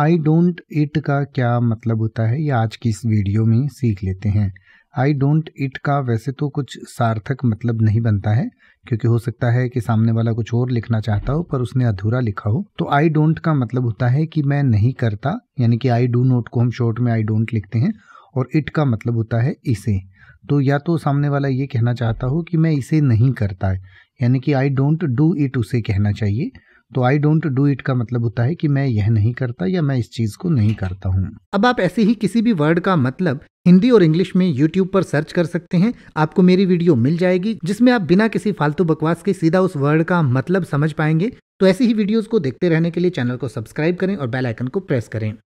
I don't it का क्या मतलब होता है ये आज की इस वीडियो में सीख लेते हैं आई डोंट इट का वैसे तो कुछ सार्थक मतलब नहीं बनता है क्योंकि हो सकता है कि सामने वाला कुछ और लिखना चाहता हो पर उसने अधूरा लिखा हो तो आई डोंट का मतलब होता है कि मैं नहीं करता यानी कि आई डू नोट को हम शॉर्ट में आई डोंट लिखते हैं और इट का मतलब होता है इसे तो या तो सामने वाला ये कहना चाहता हो कि मैं इसे नहीं करता यानी कि आई डोंट डू इट उसे कहना चाहिए तो आई डोंट डू इट का मतलब होता है कि मैं यह नहीं करता या मैं इस चीज़ को नहीं करता हूँ अब आप ऐसे ही किसी भी वर्ड का मतलब हिंदी और इंग्लिश में यूट्यूब पर सर्च कर सकते हैं आपको मेरी वीडियो मिल जाएगी जिसमें आप बिना किसी फालतू बकवास के सीधा उस वर्ड का मतलब समझ पाएंगे तो ऐसी ही वीडियोस को देखते रहने के लिए चैनल को सब्सक्राइब करें और बेल आइकन को प्रेस करें